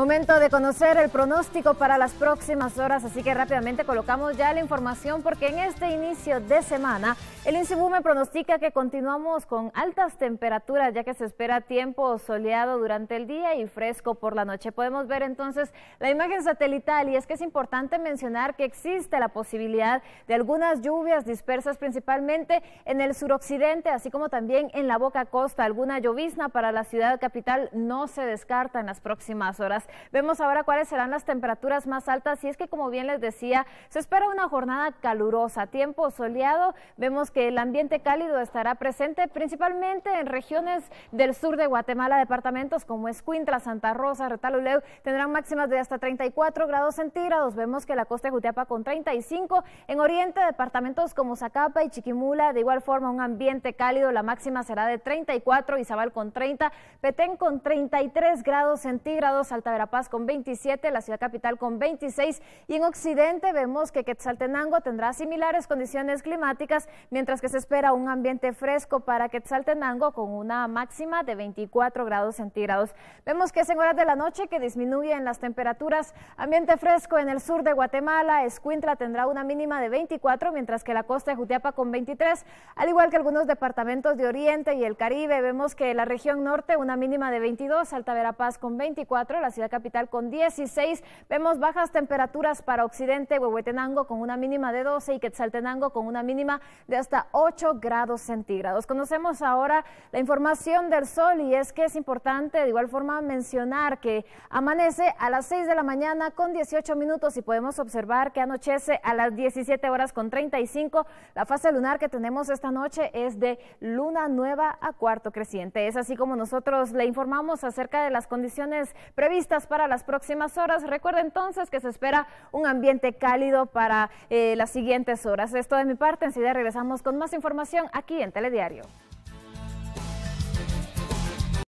Momento de conocer el pronóstico para las próximas horas, así que rápidamente colocamos ya la información porque en este inicio de semana el me pronostica que continuamos con altas temperaturas ya que se espera tiempo soleado durante el día y fresco por la noche. Podemos ver entonces la imagen satelital y es que es importante mencionar que existe la posibilidad de algunas lluvias dispersas principalmente en el suroccidente, así como también en la boca costa. Alguna llovizna para la ciudad capital no se descarta en las próximas horas. Vemos ahora cuáles serán las temperaturas más altas y es que como bien les decía, se espera una jornada calurosa, tiempo soleado, vemos que el ambiente cálido estará presente principalmente en regiones del sur de Guatemala, departamentos como Escuintla, Santa Rosa, Retaluleu, tendrán máximas de hasta 34 grados centígrados, vemos que la costa de Jutiapa con 35, en oriente departamentos como Zacapa y Chiquimula, de igual forma un ambiente cálido, la máxima será de 34, Izabal con 30, Petén con 33 grados centígrados, alta Verapaz con 27, la ciudad capital con 26 y en Occidente vemos que Quetzaltenango tendrá similares condiciones climáticas, mientras que se espera un ambiente fresco para Quetzaltenango con una máxima de 24 grados centígrados. Vemos que es en horas de la noche que disminuyen las temperaturas, ambiente fresco en el sur de Guatemala, Escuintla tendrá una mínima de 24, mientras que la costa de Jutiapa con 23, al igual que algunos departamentos de Oriente y el Caribe, vemos que la región norte una mínima de 22, Alta Verapaz con 24, la ciudad capital con 16. Vemos bajas temperaturas para Occidente, Huehuetenango con una mínima de 12 y Quetzaltenango con una mínima de hasta 8 grados centígrados. Conocemos ahora la información del sol y es que es importante de igual forma mencionar que amanece a las 6 de la mañana con 18 minutos y podemos observar que anochece a las 17 horas con 35. La fase lunar que tenemos esta noche es de luna nueva a cuarto creciente. Es así como nosotros le informamos acerca de las condiciones previstas para las próximas horas. Recuerda entonces que se espera un ambiente cálido para eh, las siguientes horas. Esto de mi parte, enseguida regresamos con más información aquí en Telediario.